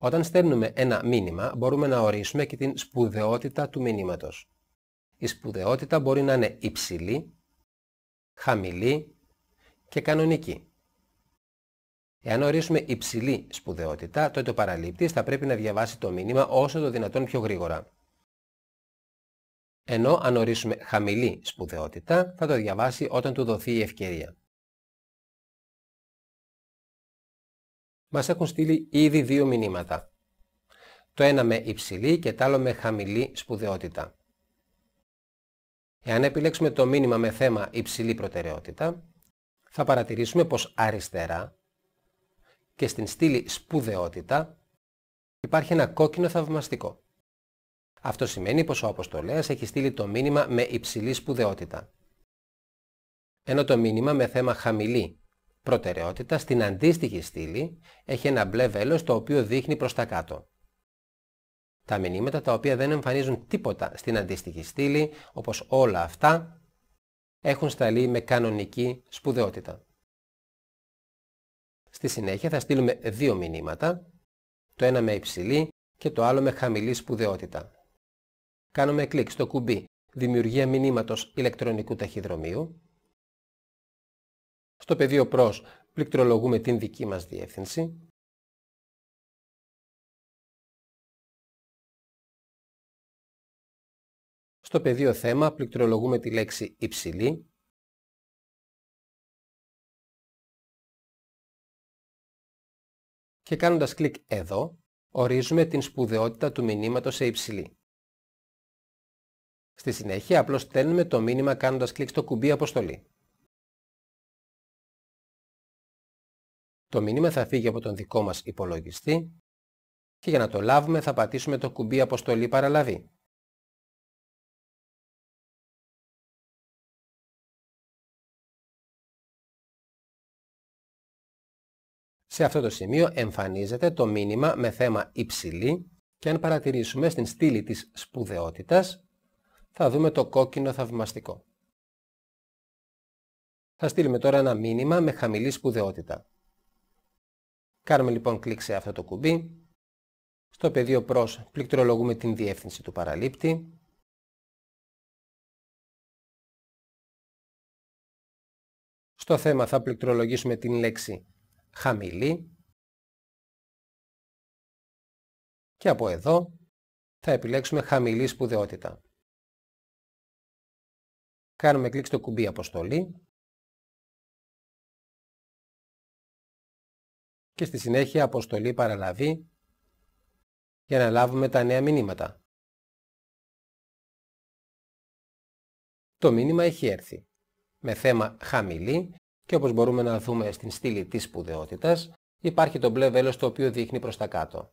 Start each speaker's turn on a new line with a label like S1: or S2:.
S1: Όταν στέλνουμε ένα μήνυμα, μπορούμε να ορίσουμε και την σπουδαιότητα του μηνύματος. Η σπουδαιότητα μπορεί να είναι υψηλή, χαμηλή και κανονική. Εάν ορίσουμε υψηλή σπουδαιότητα, τότε ο παραλήπτης θα πρέπει να διαβάσει το μήνυμα όσο το δυνατόν πιο γρήγορα. Ενώ αν ορίσουμε χαμηλή σπουδαιότητα, θα το διαβάσει όταν του δοθεί η ευκαιρία. Μας έχουν στείλει ήδη δύο μηνύματα. Το ένα με υψηλή και το άλλο με χαμηλή σπουδαιότητα. Εάν επιλέξουμε το μήνυμα με θέμα υψηλή προτεραιότητα, θα παρατηρήσουμε πως αριστερά και στην στήλη σπουδαιότητα υπάρχει ένα κόκκινο θαυμαστικό. Αυτό σημαίνει πως ο Αποστολέας έχει στείλει το μήνυμα με υψηλή σπουδαιότητα. Ενώ το μήνυμα με θέμα χαμηλή προτεραιότητα στην αντίστοιχη στήλη έχει ένα μπλε βέλος το οποίο δείχνει προς τα κάτω. Τα μηνύματα τα οποία δεν εμφανίζουν τίποτα στην αντίστοιχη στήλη, όπως όλα αυτά, έχουν σταλεί με κανονική σπουδαιότητα. Στη συνέχεια θα στείλουμε δύο μηνύματα, το ένα με υψηλή και το άλλο με χαμηλή σπουδαιότητα. Κάνουμε κλικ στο κουμπί «Δημιουργία μηνύματος
S2: ηλεκτρονικού ταχυδρομείου» Στο πεδίο προς πληκτρολογούμε την δική μας διεύθυνση. Στο πεδίο θέμα πληκτρολογούμε τη λέξη υψηλή. Και κάνοντας κλικ εδώ, ορίζουμε την σπουδαιότητα του μηνύματος σε υψηλή. Στη συνέχεια απλώς στέλνουμε το μήνυμα κάνοντας κλικ στο κουμπί αποστολή.
S1: Το μήνυμα θα φύγει από τον δικό μας υπολογιστή και για να το λάβουμε θα
S2: πατήσουμε το κουμπί αποστολή παραλαβή. Σε αυτό το σημείο εμφανίζεται το μήνυμα με θέμα υψηλή
S1: και αν παρατηρήσουμε στην στήλη της σπουδαιότητας θα δούμε το κόκκινο θαυμαστικό. Θα στείλουμε τώρα ένα μήνυμα με χαμηλή σπουδαιότητα. Κάνουμε λοιπόν κλικ σε αυτό το κουμπί. Στο πεδίο προς
S2: πληκτρολογούμε την διεύθυνση του παραλήπτη. Στο θέμα θα πληκτρολογήσουμε την λέξη χαμηλή. Και από εδώ θα επιλέξουμε χαμηλή σπουδαιότητα. Κάνουμε κλικ στο κουμπί αποστολή και στη συνέχεια αποστολή παραλαβή για να λάβουμε τα νέα μηνύματα.
S1: Το μήνυμα έχει έρθει με θέμα χαμηλή και όπως μπορούμε να δούμε στην στήλη της
S2: σπουδαιότητας υπάρχει το μπλε βέλος το οποίο δείχνει προς τα κάτω.